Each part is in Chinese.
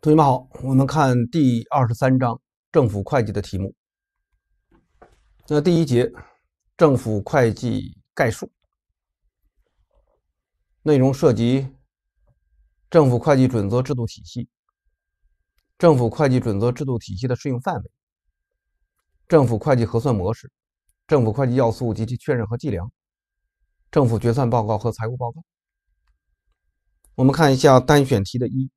同学们好，我们看第二十三章政府会计的题目。那第一节政府会计概述，内容涉及政府会计准则制度体系、政府会计准则制度体系的适用范围、政府会计核算模式、政府会计要素及其确认和计量、政府决算报告和财务报告。我们看一下单选题的一。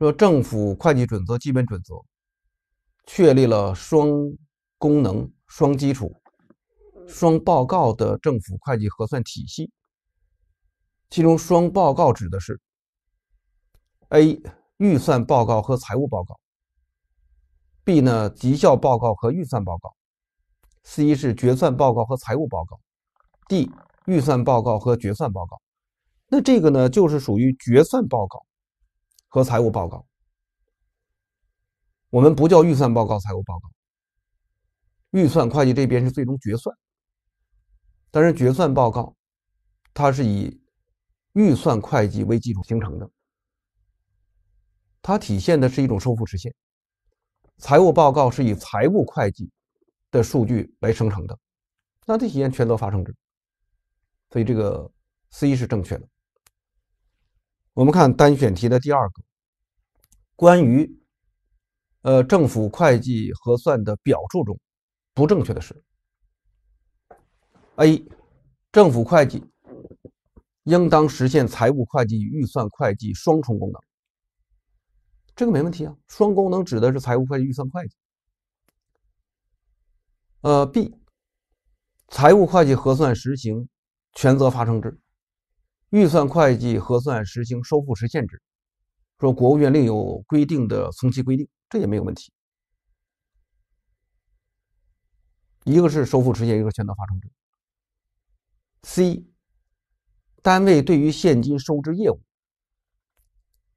说政府会计准则基本准则确立了双功能、双基础、双报告的政府会计核算体系。其中，双报告指的是：A. 预算报告和财务报告；B. 呢绩效报告和预算报告；C. 是决算报告和财务报告；D. 预算报告和决算报告。那这个呢，就是属于决算报告。和财务报告，我们不叫预算报告，财务报告，预算会计这边是最终决算，但是决算报告它是以预算会计为基础形成的，它体现的是一种收付实现，财务报告是以财务会计的数据来生成的，那它体现权责发生制，所以这个 C 是正确的。我们看单选题的第二个，关于，呃，政府会计核算的表述中，不正确的是。A，政府会计应当实现财务会计与预算会计双重功能。这个没问题啊，双功能指的是财务会计、预算会计。呃，B，财务会计核算实行权责发生制。预算会计核算实行收付实现制，说国务院另有规定的从其规定，这也没有问题。一个是收付实现，一个权责发生制。C 单位对于现金收支业务，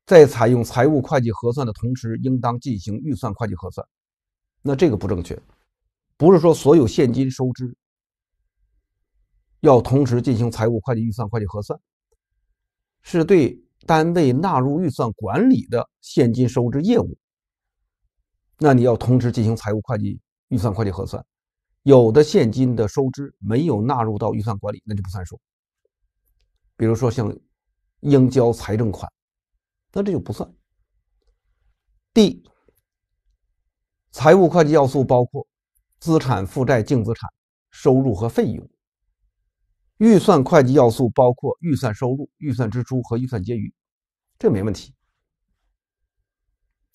在采用财务会计核算的同时，应当进行预算会计核算。那这个不正确，不是说所有现金收支要同时进行财务会计预算会计核算。是对单位纳入预算管理的现金收支业务，那你要同时进行财务会计、预算会计核算。有的现金的收支没有纳入到预算管理，那就不算数。比如说像应交财政款，那这就不算。D. 财务会计要素包括资产负债、净资产、收入和费用。预算会计要素包括预算收入、预算支出和预算结余，这没问题。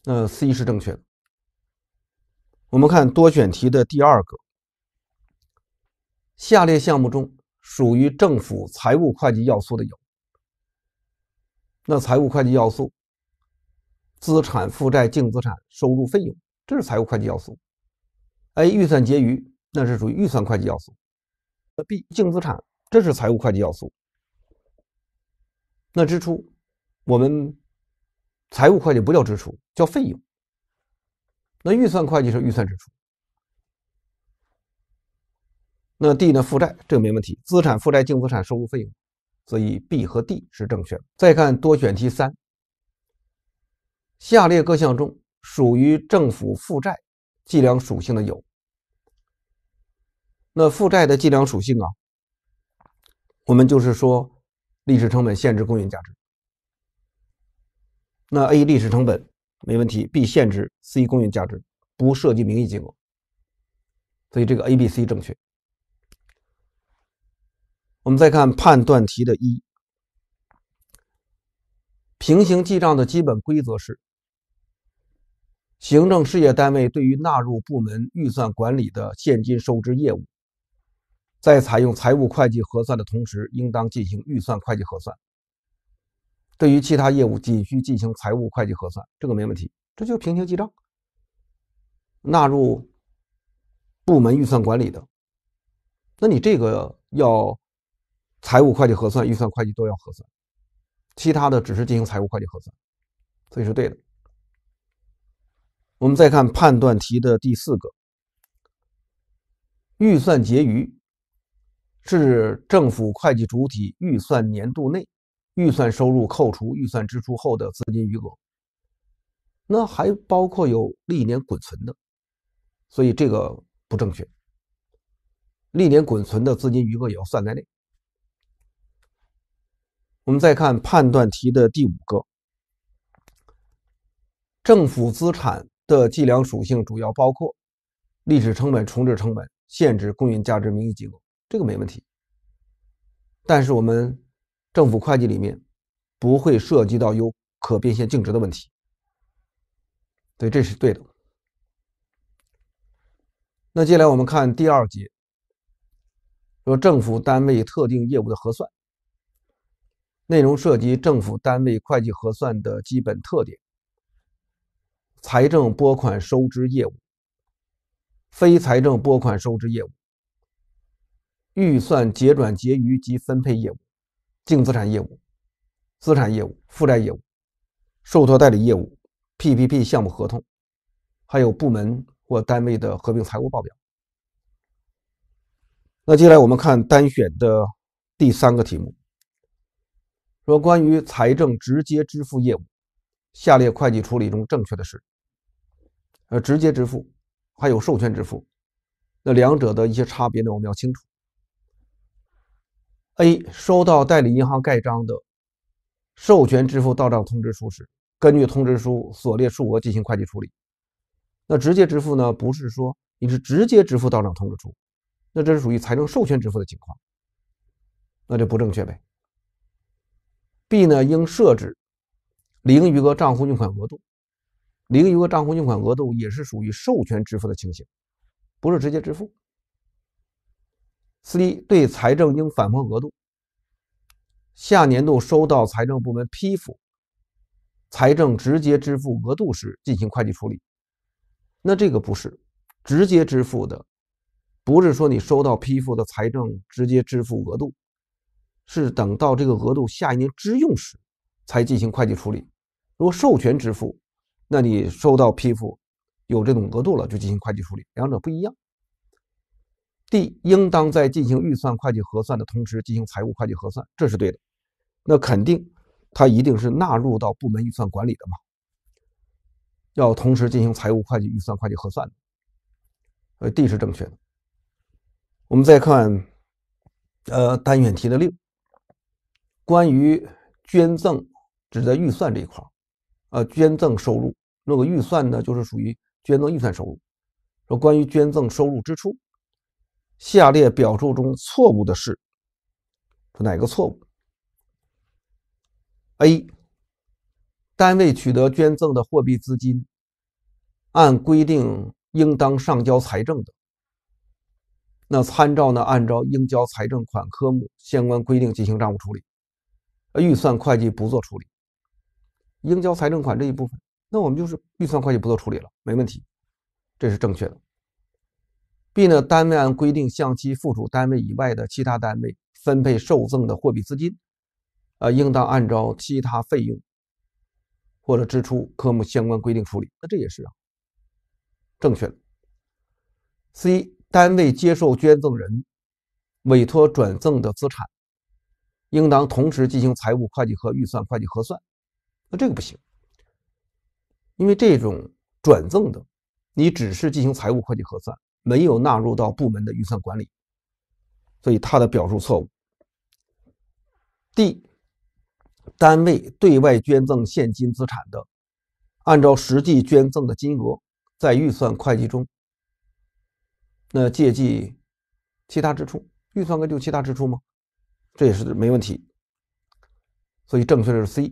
那 C 是正确的。我们看多选题的第二个：下列项目中属于政府财务会计要素的有？那财务会计要素：资产负债、净资产、收入、费用，这是财务会计要素。A 预算结余那是属于预算会计要素，B 净资产。这是财务会计要素。那支出，我们财务会计不叫支出，叫费用。那预算会计是预算支出。那 D 呢？负债，这个没问题。资产负债净资产收入费用，所以 B 和 D 是正确的。再看多选题三，下列各项中属于政府负债计量属性的有？那负债的计量属性啊？我们就是说，历史成本限制公允价值。那 A 历史成本没问题，B 限制，C 公允价值不涉及名义金额，所以这个 A、B、C 正确。我们再看判断题的一，平行记账的基本规则是，行政事业单位对于纳入部门预算管理的现金收支业务。在采用财务会计核算的同时，应当进行预算会计核算。对于其他业务，仅需进行财务会计核算，这个没问题，这就是平行记账。纳入部门预算管理的，那你这个要财务会计核算、预算会计都要核算，其他的只是进行财务会计核算，所以是对的。我们再看判断题的第四个，预算结余。是政府会计主体预算年度内预算收入扣除预算支出后的资金余额，那还包括有历年滚存的，所以这个不正确。历年滚存的资金余额也要算在内。我们再看判断题的第五个，政府资产的计量属性主要包括历史成本、重置成本、限制公允价值、名义金额。这个没问题，但是我们政府会计里面不会涉及到有可变现净值的问题，对，这是对的。那接下来我们看第二节，说政府单位特定业务的核算，内容涉及政府单位会计核算的基本特点、财政拨款收支业务、非财政拨款收支业务。预算结转结余及分配业务、净资产业务、资产业务、负债业务、受托代理业务、PPP 项目合同，还有部门或单位的合并财务报表。那接下来我们看单选的第三个题目，说关于财政直接支付业务，下列会计处理中正确的是？呃，直接支付还有授权支付，那两者的一些差别呢，我们要清楚。A 收到代理银行盖章的授权支付到账通知书时，根据通知书所列数额进行会计处理。那直接支付呢？不是说你是直接支付到账通知书，那这是属于财政授权支付的情况，那就不正确呗。B 呢，应设置零余额账户用款额度，零余额账户用款额度也是属于授权支付的情形，不是直接支付。C 对财政应返还额度，下年度收到财政部门批复财政直接支付额度时进行会计处理。那这个不是直接支付的，不是说你收到批复的财政直接支付额度，是等到这个额度下一年支用时才进行会计处理。如果授权支付，那你收到批复有这种额度了就进行会计处理，两者不一样。D 应当在进行预算会计核算的同时进行财务会计核算，这是对的。那肯定，它一定是纳入到部门预算管理的嘛？要同时进行财务会计、预算会计核算的。呃，D 是正确的。我们再看，呃，单选题的六，关于捐赠，指在预算这一块呃，捐赠收入那个预算呢，就是属于捐赠预算收入。说关于捐赠收入支出。下列表述中错误的是哪个错误？A 单位取得捐赠的货币资金，按规定应当上交财政的，那参照呢？按照应交财政款科目相关规定进行账务处理，预算会计不做处理。应交财政款这一部分，那我们就是预算会计不做处理了，没问题，这是正确的。B 呢？单位按规定向其附属单位以外的其他单位分配受赠的货币资金，呃，应当按照其他费用或者支出科目相关规定处理。那这也是啊，正确的。C 单位接受捐赠人委托转赠的资产，应当同时进行财务会计和预算会计核算。那这个不行，因为这种转赠的，你只是进行财务会计核算。没有纳入到部门的预算管理，所以他的表述错误。D 单位对外捐赠现金资产的，按照实际捐赠的金额，在预算会计中，那借记其他支出，预算根就其他支出吗？这也是没问题。所以正确的是 C。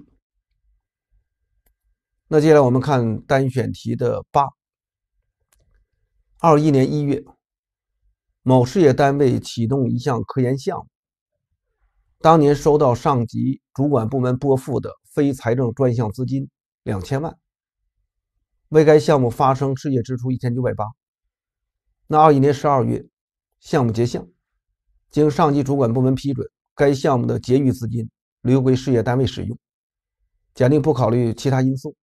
那接下来我们看单选题的八。二一年一月，某事业单位启动一项科研项目。当年收到上级主管部门拨付的非财政专项资金两千万，为该项目发生事业支出一千九百八。那二一年十二月，项目结项，经上级主管部门批准，该项目的结余资金留归事业单位使用。假定不考虑其他因素。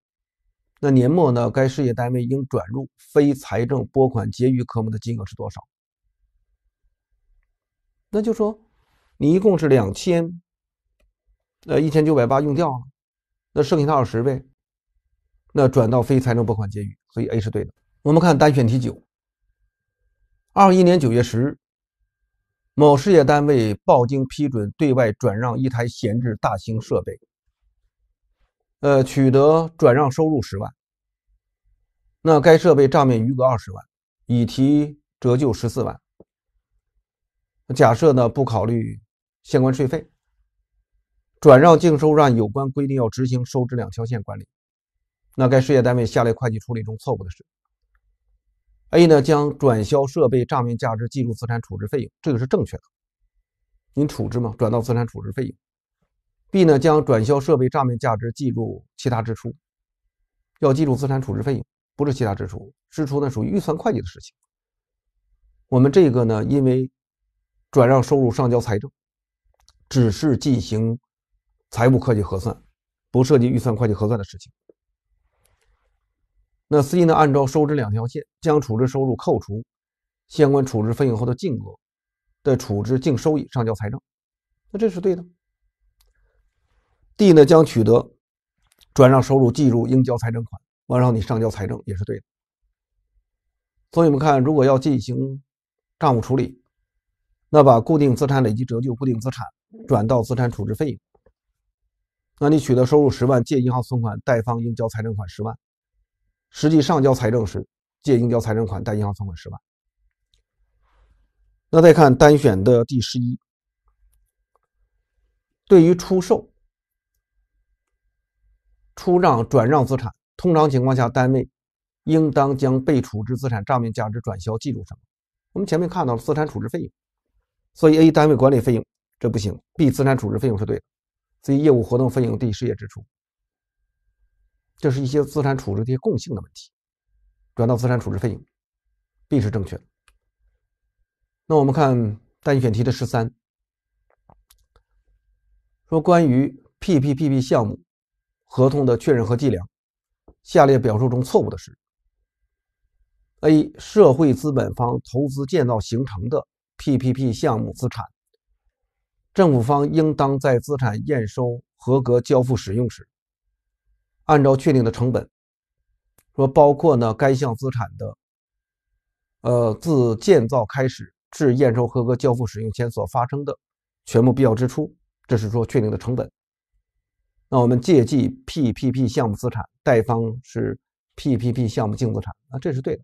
那年末呢？该事业单位应转入非财政拨款结余科目的金额是多少？那就说，你一共是两千，呃，一千九百八用掉，那剩下的二十呗？那转到非财政拨款结余，所以 A 是对的。我们看单选题九。二一年九月十日，某事业单位报经批准对外转让一台闲置大型设备。呃，取得转让收入十万，那该设备账面余额二十万，已提折旧十四万。假设呢不考虑相关税费，转让净收让有关规定要执行收支两条线管理。那该事业单位下列会计处理中错误的是？A 呢将转销设备账面价值计入资产处置费用，这个是正确的。你处置嘛，转到资产处置费用。B 呢，将转销设备账面价值计入其他支出，要计入资产处置费用，不是其他支出。支出呢属于预算会计的事情。我们这个呢，因为转让收入上交财政，只是进行财务会计核算，不涉及预算会计核算的事情。那 C 呢，按照收支两条线，将处置收入扣除相关处置费用后的净额的处置净收益上交财政，那这是对的。D 呢将取得转让收入计入应交财政款，然后你上交财政也是对的。所以你们看，如果要进行账务处理，那把固定资产累计折旧、固定资产转到资产处置费用，那你取得收入十万，借银行存款，贷方应交财政款十万。实际上交财政时，借应交财政款，贷银行存款十万。那再看单选的第十一，对于出售。出让、转让资产，通常情况下，单位应当将被处置资产账面价值转销记录上。我们前面看到了资产处置费用，所以 A 单位管理费用这不行，B 资产处置费用是对的，C 业务活动费用，D 事业支出。这是一些资产处置的一些共性的问题，转到资产处置费用，B 是正确。的。那我们看单选题的十三，说关于 PPP 项目。合同的确认和计量，下列表述中错误的是：A. 社会资本方投资建造形成的 PPP 项目资产，政府方应当在资产验收合格、交付使用时，按照确定的成本，说包括呢该项资产的，呃自建造开始至验收合格、交付使用前所发生的全部必要支出，这是说确定的成本。那我们借记 PPP 项目资产，贷方是 PPP 项目净资产，啊，这是对的。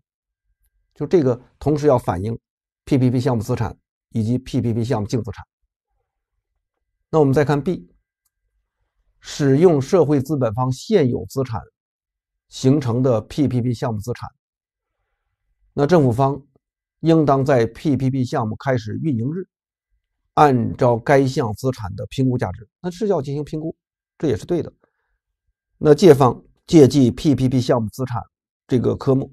就这个同时要反映 PPP 项目资产以及 PPP 项目净资产。那我们再看 B，使用社会资本方现有资产形成的 PPP 项目资产，那政府方应当在 PPP 项目开始运营日，按照该项资产的评估价值，那是要进行评估。这也是对的。那借方借记 PPP 项目资产这个科目，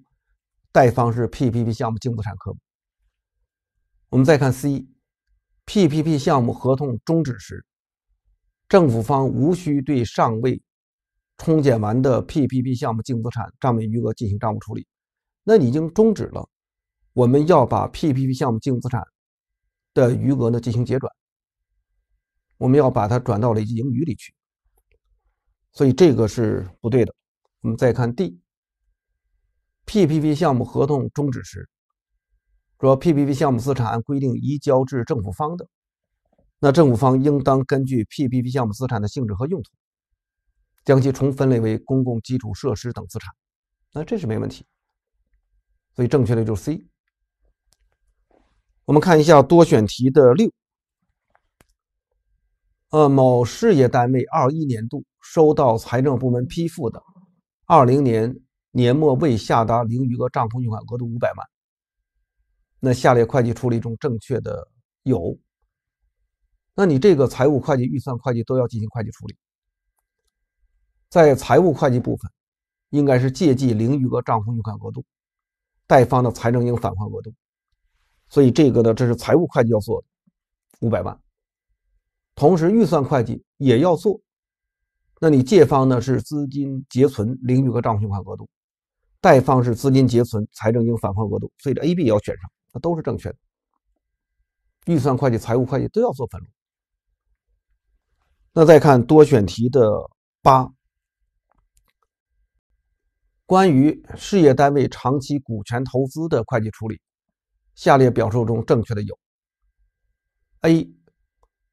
贷方是 PPP 项目净资产科目。我们再看 C，PPP 项目合同终止时，政府方无需对尚未冲减完的 PPP 项目净资产账面余额进行账务处理。那已经终止了，我们要把 PPP 项目净资产的余额呢进行结转，我们要把它转到累计盈余里去。所以这个是不对的。我们再看 D，PPP 项目合同终止时，说 PPP 项目资产按规定移交至政府方的，那政府方应当根据 PPP 项目资产的性质和用途，将其重分类为公共基础设施等资产。那这是没问题。所以正确的就是 C。我们看一下多选题的六，呃，某事业单位二一年度。收到财政部门批复的，二零年年末未下达零余额账户用款额度五百万。那下列会计处理中正确的有？那你这个财务会计、预算会计都要进行会计处理。在财务会计部分，应该是借记零余额账户用款额度，贷方的财政应返还额度。所以这个呢，这是财务会计要做的五百万。同时，预算会计也要做。那你借方呢是资金结存零余额账户存款额度，贷方是资金结存财政应返还额度，所以这 A、B 要选上，那都是正确的。预算会计、财务会计都要做分录。那再看多选题的八，关于事业单位长期股权投资的会计处理，下列表述中正确的有：A，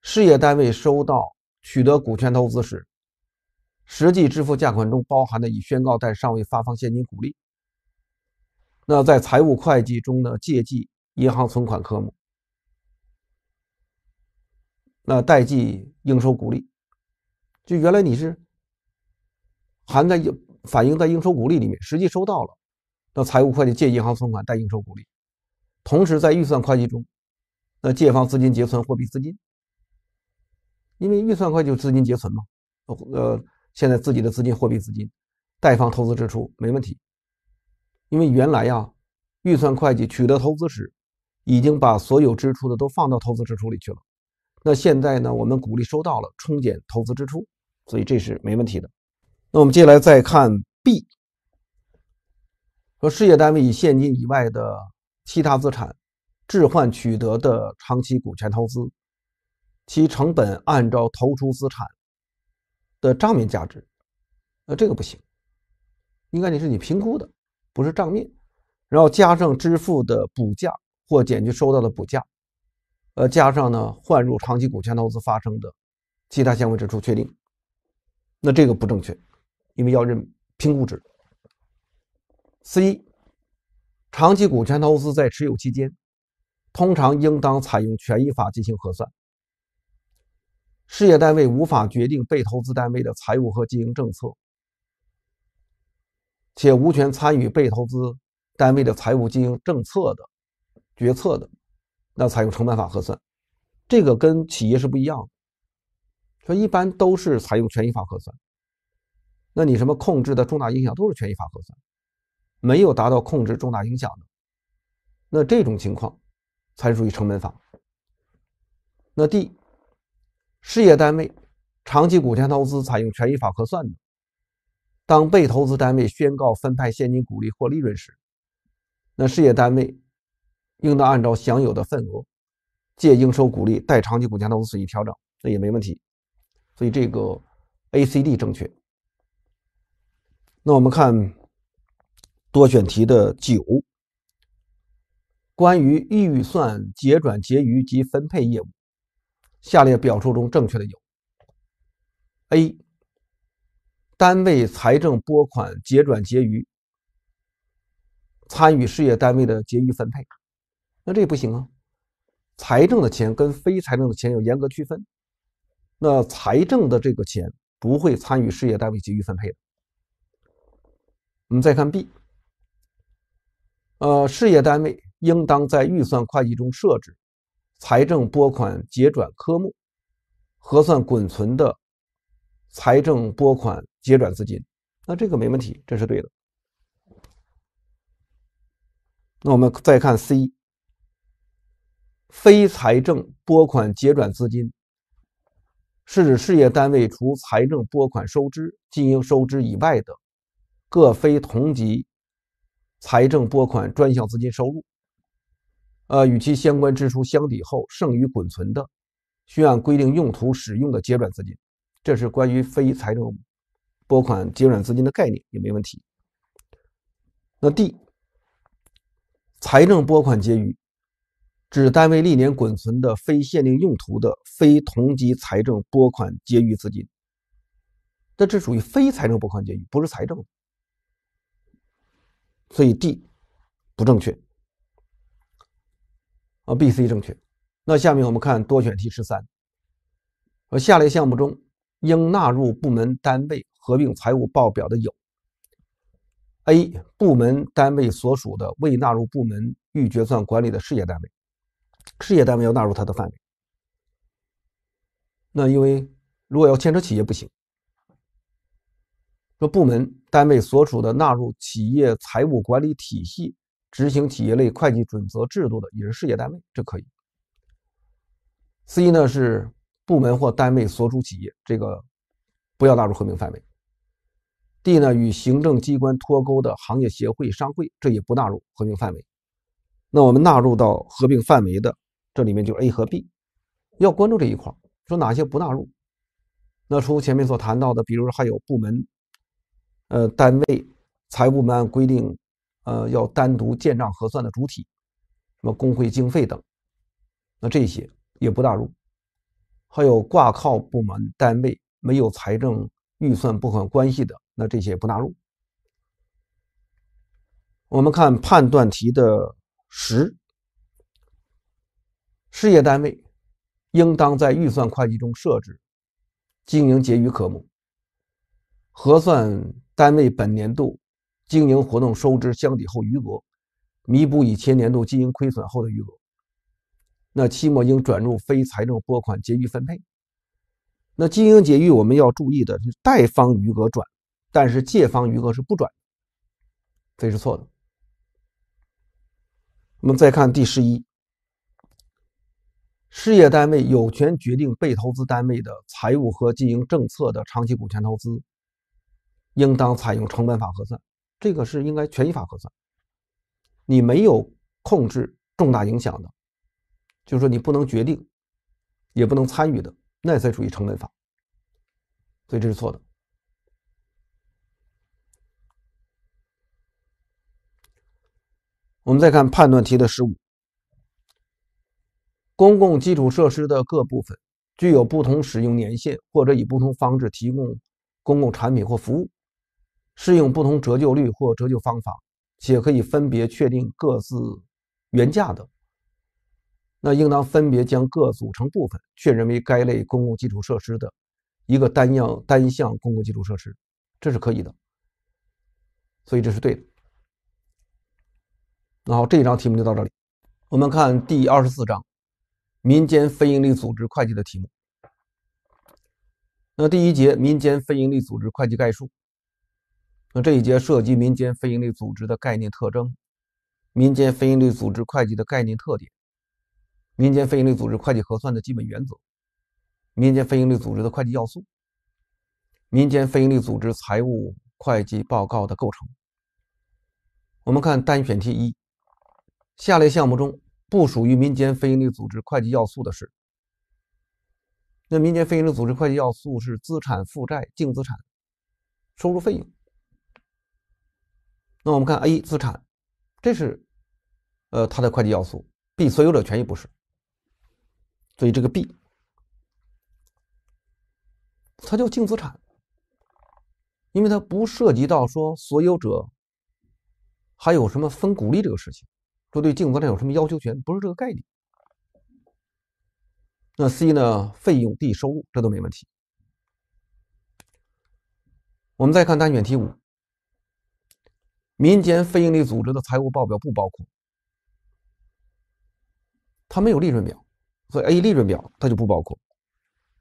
事业单位收到取得股权投资时。实际支付价款中包含的已宣告但尚未发放现金股利，那在财务会计中呢？借记银行存款科目，那贷记应收股利。就原来你是含在反映在应收股利里面，实际收到了，那财务会计借银行存款，贷应收股利。同时在预算会计中，那借方资金结存货币资金，因为预算会计资金结存嘛，呃。现在自己的资金、货币资金、贷方投资支出没问题，因为原来呀，预算会计取得投资时，已经把所有支出的都放到投资支出里去了。那现在呢，我们鼓励收到了冲减投资支出，所以这是没问题的。那我们接下来再看 B，和事业单位以现金以外的其他资产置换取得的长期股权投资，其成本按照投出资产。的账面价值，呃，这个不行，应该你是你评估的，不是账面，然后加上支付的补价或减去收到的补价，呃，加上呢换入长期股权投资发生的其他相关支出确定，那这个不正确，因为要认评估值。C，长期股权投资在持有期间，通常应当采用权益法进行核算。事业单位无法决定被投资单位的财务和经营政策，且无权参与被投资单位的财务经营政策的决策的，那采用成本法核算。这个跟企业是不一样的，所以一般都是采用权益法核算。那你什么控制的重大影响都是权益法核算，没有达到控制重大影响的，那这种情况才属于成本法。那 D。事业单位长期股权投资采用权益法核算的，当被投资单位宣告分派现金股利或利润时，那事业单位应当按照享有的份额借“应收股利”贷“长期股权投资”损益调整，那也没问题。所以这个 A、C、D 正确。那我们看多选题的九，关于预算结转结余及分配业务。下列表述中正确的有：A. 单位财政拨款结转结余参与事业单位的结余分配，那这也不行啊，财政的钱跟非财政的钱有严格区分，那财政的这个钱不会参与事业单位结余分配。我们再看 B，呃，事业单位应当在预算会计中设置。财政拨款结转科目核算滚存的财政拨款结转资金，那这个没问题，这是对的。那我们再看 C，非财政拨款结转资金是指事业单位除财政拨款收支、经营收支以外的各非同级财政拨款专项资金收入。呃，与其相关支出相抵后剩余滚存的，需按规定用途使用的结转资金，这是关于非财政拨款结转资金的概念，也没问题。那 D 财政拨款结余，指单位历年滚存的非限定用途的非同级财政拨款结余资金。那这属于非财政拨款结余，不是财政，所以 D 不正确。啊，B、C 正确。那下面我们看多选题十三。呃，下列项目中应纳入部门单位合并财务报表的有：A. 部门单位所属的未纳入部门预决算管理的事业单位，事业单位要纳入它的范围。那因为如果要牵扯企业不行。说部门单位所属的纳入企业财务管理体系。执行企业类会计准则制度的也是事业单位，这可以。C 呢是部门或单位所属企业，这个不要纳入合并范围。D 呢与行政机关脱钩的行业协会、商会，这也不纳入合并范围。那我们纳入到合并范围的，这里面就是 A 和 B，要关注这一块说哪些不纳入。那除前面所谈到的，比如说还有部门、呃单位财务部门按规定。呃，要单独建账核算的主体，什么工会经费等，那这些也不纳入。还有挂靠部门单位没有财政预算部分关系的，那这些不纳入。我们看判断题的十。事业单位应当在预算会计中设置经营结余科目，核算单位本年度。经营活动收支相抵后余额，弥补以前年度经营亏损后的余额，那期末应转入非财政拨款结余分配。那经营结余我们要注意的是贷方余额转，但是借方余额是不转，这是错的。我们再看第十一，事业单位有权决定被投资单位的财务和经营政策的长期股权投资，应当采用成本法核算。这个是应该权益法核算，你没有控制重大影响的，就是说你不能决定，也不能参与的，那才属于成本法，所以这是错的。我们再看判断题的十五，公共基础设施的各部分具有不同使用年限，或者以不同方式提供公共产品或服务。适用不同折旧率或折旧方法，且可以分别确定各自原价的，那应当分别将各组成部分确认为该类公共基础设施的一个单样单项公共基础设施，这是可以的，所以这是对的。那好，这一章题目就到这里。我们看第二十四章民间非营利组织会计的题目。那第一节民间非营利组织会计概述。那这一节涉及民间非营利组织的概念特征，民间非营利组织会计的概念特点，民间非营利组织会计核算的基本原则，民间非营利组织的会计要素，民间非营利组织财务会计报告的构成。我们看单选题一，下列项目中不属于民间非营利组织会计要素的是？那民间非营利组织会计要素是资产、负债、净资产、收入、费用。那我们看 A 资产，这是呃它的会计要素；B 所有者权益不是，所以这个 B 它叫净资产，因为它不涉及到说所有者还有什么分股利这个事情，说对净资产有什么要求权，不是这个概念。那 C 呢费用 D 收入这都没问题。我们再看单选题五。民间非营利组织的财务报表不包括，它没有利润表，所以 A 利润表它就不包括，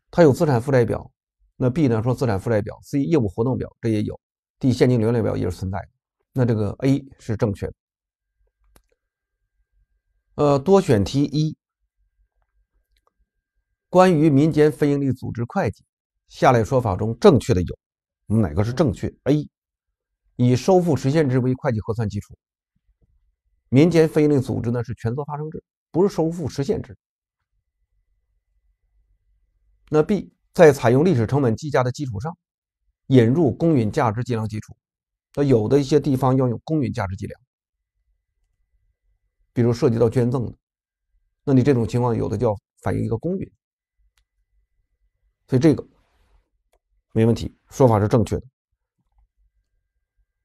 它有资产负债表，那 B 呢？说资产负债表，C 业务活动表这也有，D 现金流量表也是存在。的。那这个 A 是正确的。呃，多选题一，关于民间非营利组织会计，下列说法中正确的有，哪个是正确？A。以收付实现制为会计核算基础，民间非营利组织呢是权责发生制，不是收付实现制。那 B 在采用历史成本计价的基础上，引入公允价值计量基础，那有的一些地方要用公允价值计量，比如涉及到捐赠的，那你这种情况有的叫反映一个公允，所以这个没问题，说法是正确的。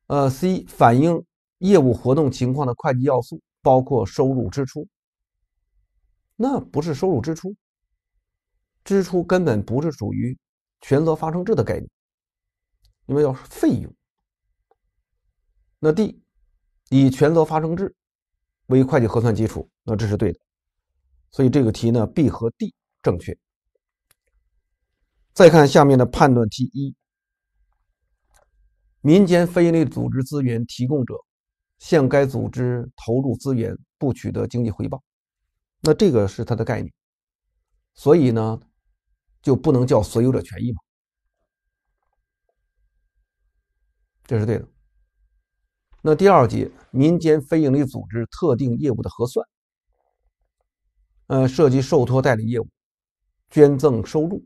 呃，C 反映业务活动情况的会计要素包括收入、支出，那不是收入、支出，支出根本不是属于权责发生制的概念，因为是费用。那 D 以权责发生制为会计核算基础，那这是对的，所以这个题呢，B 和 D 正确。再看下面的判断题一。民间非营利组织资源提供者向该组织投入资源，不取得经济回报，那这个是它的概念，所以呢，就不能叫所有者权益嘛，这是对的。那第二节，民间非营利组织特定业务的核算，呃，涉及受托代理业务、捐赠收入、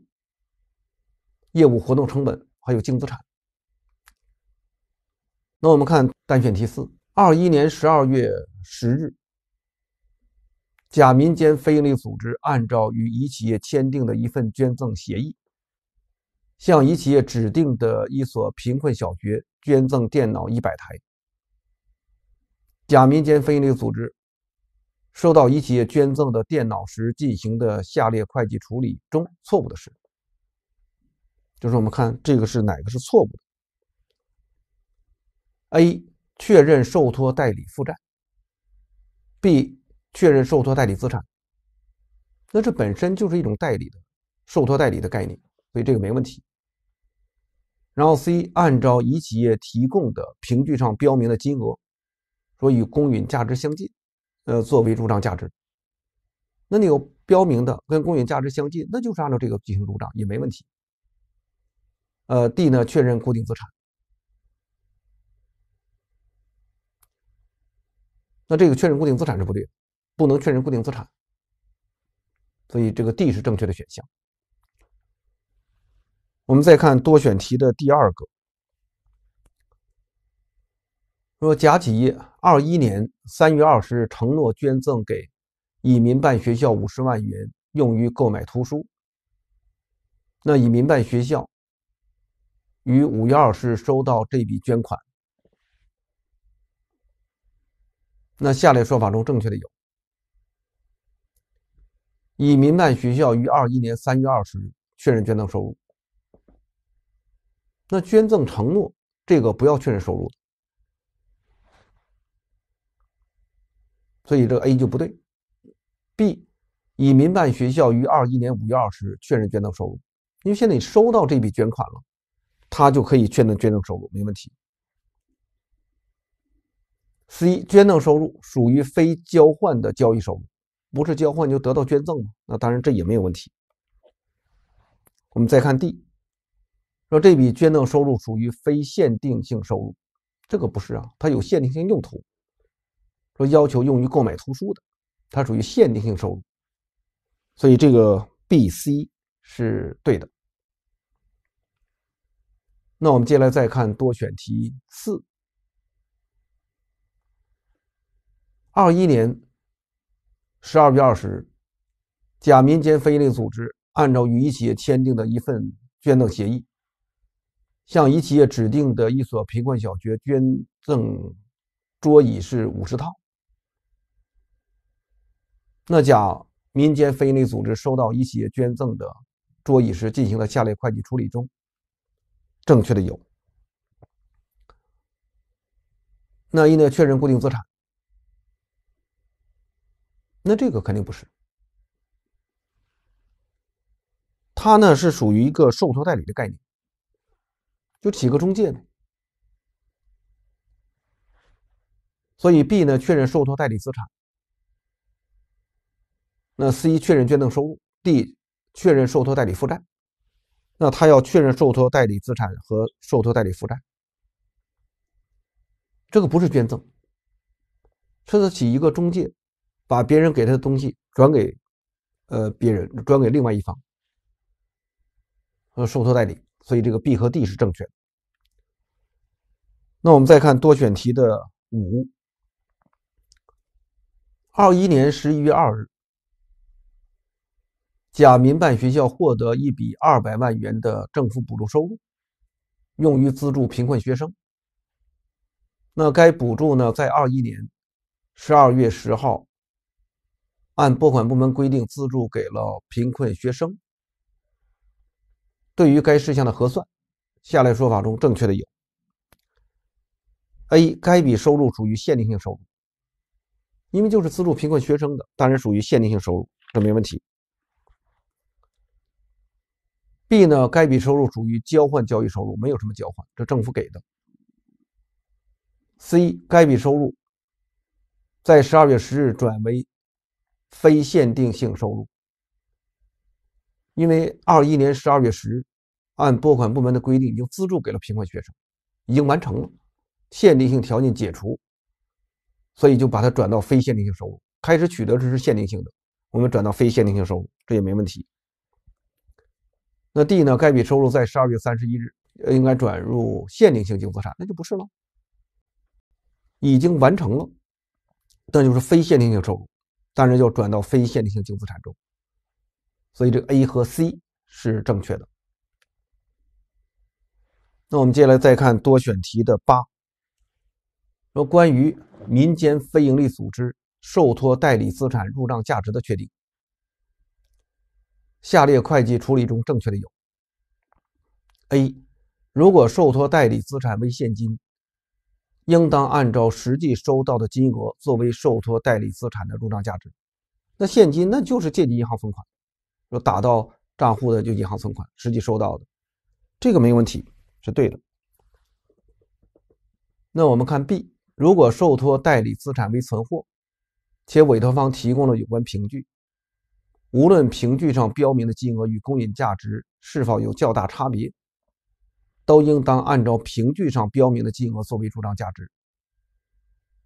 业务活动成本还有净资产。那我们看单选题四，二一年十二月十日，甲民间非营利组织按照与乙企业签订的一份捐赠协议，向乙企业指定的一所贫困小学捐赠电脑一百台。甲民间非营利组织收到乙企业捐赠的电脑时进行的下列会计处理中错误的是，就是我们看这个是哪个是错误的。A 确认受托代理负债，B 确认受托代理资产，那这本身就是一种代理的受托代理的概念，所以这个没问题。然后 C 按照乙企业提供的凭据上标明的金额，说与公允价值相近，呃，作为入账价值。那你有标明的跟公允价值相近，那就是按照这个进行入账也没问题。呃，D 呢确认固定资产。那这个确认固定资产是不对，不能确认固定资产，所以这个 D 是正确的选项。我们再看多选题的第二个，说甲企业二一年三月二十日承诺捐赠给乙民办学校五十万元，用于购买图书。那以民办学校于五月二十收到这笔捐款。那下列说法中正确的有：以民办学校于二一年三月二十日确认捐赠收入。那捐赠承诺这个不要确认收入，所以这个 A 就不对。B，以民办学校于二一年五月二十日确认捐赠收入，因为现在你收到这笔捐款了，他就可以确认捐赠收入，没问题。C 捐赠收入属于非交换的交易收入，不是交换就得到捐赠吗？那当然这也没有问题。我们再看 D，说这笔捐赠收入属于非限定性收入，这个不是啊，它有限定性用途，说要求用于购买图书的，它属于限定性收入，所以这个 B、C 是对的。那我们接下来再看多选题四。二一年十二月二十日，甲民间非营利组织按照与乙企业签订的一份捐赠协议，向乙企业指定的一所贫困小学捐赠桌椅是五十套。那甲民间非营利组织收到乙企业捐赠的桌椅时，进行了下列会计处理中，正确的有？那应该确认固定资产。那这个肯定不是，它呢是属于一个受托代理的概念，就起个中介呗。所以 B 呢确认受托代理资产，那 C 确认捐赠收入，D 确认受托代理负债，那他要确认受托代理资产和受托代理负债，这个不是捐赠，是在起一个中介。把别人给他的东西转给，呃，别人转给另外一方，呃，受托代理，所以这个 B 和 D 是正确。的。那我们再看多选题的五，二一年十一月二日，甲民办学校获得一笔二百万元的政府补助收入，用于资助贫困学生。那该补助呢，在二一年十二月十号。按拨款部门规定，资助给了贫困学生。对于该事项的核算，下列说法中正确的有：A. 该笔收入属于限定性收入，因为就是资助贫困学生的，当然属于限定性收入，这没问题。B. 呢，该笔收入属于交换交易收入，没有什么交换，这政府给的。C. 该笔收入在十二月十日转为。非限定性收入，因为二一年十二月十日，按拨款部门的规定，已经资助给了贫困学生，已经完成了，限定性条件解除，所以就把它转到非限定性收入。开始取得时是限定性的，我们转到非限定性收入，这也没问题。那 D 呢？该笔收入在十二月三十一日应该转入限定性净资产，那就不是了。已经完成了，那就是非限定性收入。当然要转到非限定性净资产中，所以这 A 和 C 是正确的。那我们接下来再看多选题的八，说关于民间非营利组织受托代理资产入账价值的确定，下列会计处理中正确的有：A，如果受托代理资产为现金。应当按照实际收到的金额作为受托代理资产的入账价值。那现金那就是借记银行存款，说打到账户的就银行存款，实际收到的这个没问题，是对的。那我们看 B，如果受托代理资产为存货，且委托方提供了有关凭据，无论凭据上标明的金额与公允价值是否有较大差别。都应当按照凭据上标明的金额作为主张价值。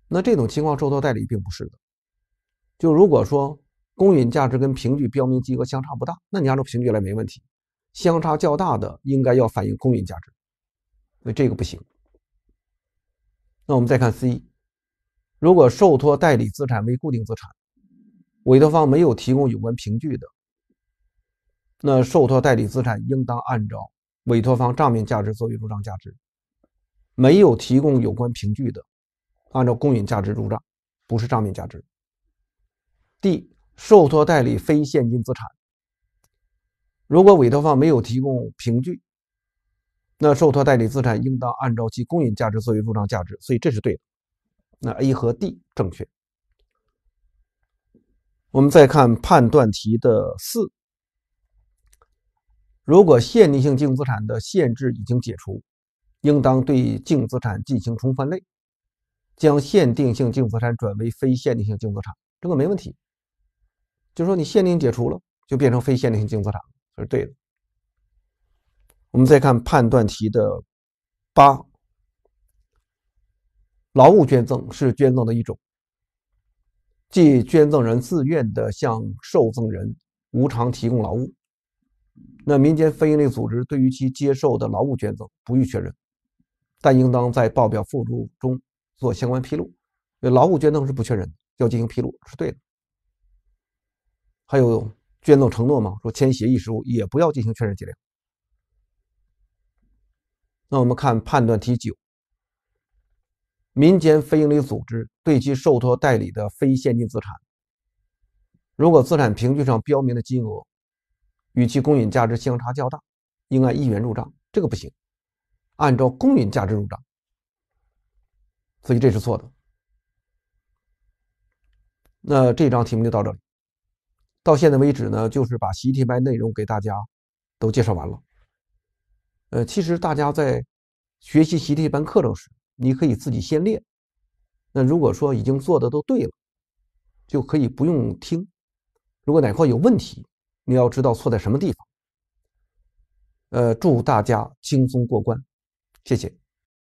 那这种情况受托代理并不是的。就如果说公允价值跟凭据标明金额相差不大，那你按照凭据来没问题。相差较大的，应该要反映公允价值。那这个不行。那我们再看 C，如果受托代理资产为固定资产，委托方没有提供有关凭据的，那受托代理资产应当按照。委托方账面价值作为入账价值，没有提供有关凭据的，按照公允价值入账，不是账面价值。D 受托代理非现金资产，如果委托方没有提供凭据，那受托代理资产应当按照其公允价值作为入账价值，所以这是对的。那 A 和 D 正确。我们再看判断题的四。如果限定性净资产的限制已经解除，应当对净资产进行重分类，将限定性净资产转为非限定性净资产，这个没问题。就是说，你限定解除了，就变成非限定性净资产，这是对的。我们再看判断题的八，劳务捐赠是捐赠的一种，即捐赠人自愿的向受赠人无偿提供劳务。那民间非营利组织对于其接受的劳务捐赠不予确认，但应当在报表附注中做相关披露。劳务捐赠是不确认，要进行披露是对的。还有捐赠承诺吗？说签协议时候也不要进行确认计量。那我们看判断题九，民间非营利组织对其受托代理的非现金资产，如果资产凭据上标明的金额。与其公允价值相差较大，应按一元入账，这个不行，按照公允价值入账，所以这是错的。那这章题目就到这里，到现在为止呢，就是把习题班内容给大家都介绍完了。呃，其实大家在学习习题班课程时，你可以自己先练。那如果说已经做的都对了，就可以不用听；如果哪块有问题，你要知道错在什么地方，呃，祝大家轻松过关，谢谢。